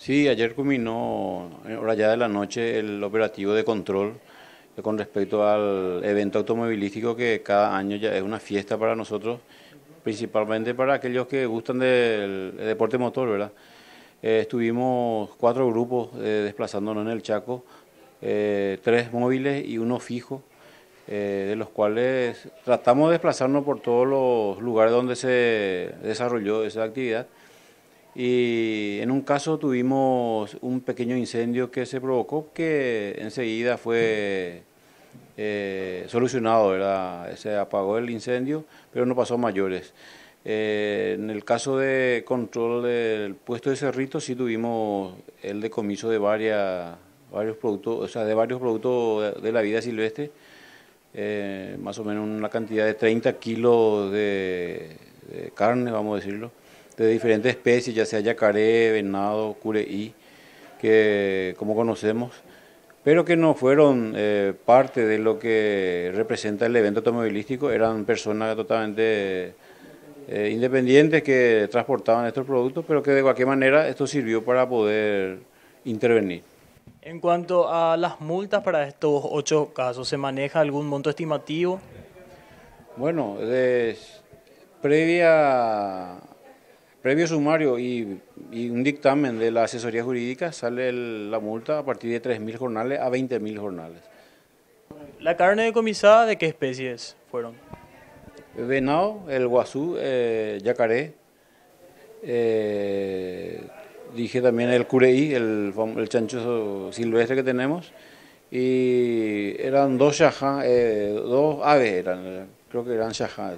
Sí, ayer culminó, eh, hora ya de la noche, el operativo de control eh, con respecto al evento automovilístico que cada año ya es una fiesta para nosotros, principalmente para aquellos que gustan del deporte motor, ¿verdad? Eh, estuvimos cuatro grupos desplazándonos en el Chaco, tres móviles y uno fijo, de los cuales tratamos de desplazarnos por todos los lugares donde se desarrolló esa actividad. Y en un caso tuvimos un pequeño incendio que se provocó que enseguida fue eh, solucionado, ¿verdad? Se apagó el incendio, pero no pasó mayores. Eh, en el caso de control del puesto de Cerrito sí tuvimos el decomiso de varias, varios productos, o sea, de varios productos de la vida silvestre, eh, más o menos una cantidad de 30 kilos de carne, vamos a decirlo de diferentes especies, ya sea yacaré, venado, cureí, que como conocemos, pero que no fueron eh, parte de lo que representa el evento automovilístico, eran personas totalmente eh, independientes que transportaban estos productos, pero que de cualquier manera esto sirvió para poder intervenir. En cuanto a las multas para estos ocho casos, ¿se maneja algún monto estimativo? Bueno, de, previa Previo sumario y, un dictamen de la asesoría jurídica sale la multa a partir de 3.000 jornales a 20.000 jornales. ¿La carne decomisada de qué especies fueron? Venado, el guazú, eh, yacaré, eh, dije también el cureí, el, el, chancho silvestre que tenemos, y eran dos shajá, eh, dos aves eran, creo que eran shajá.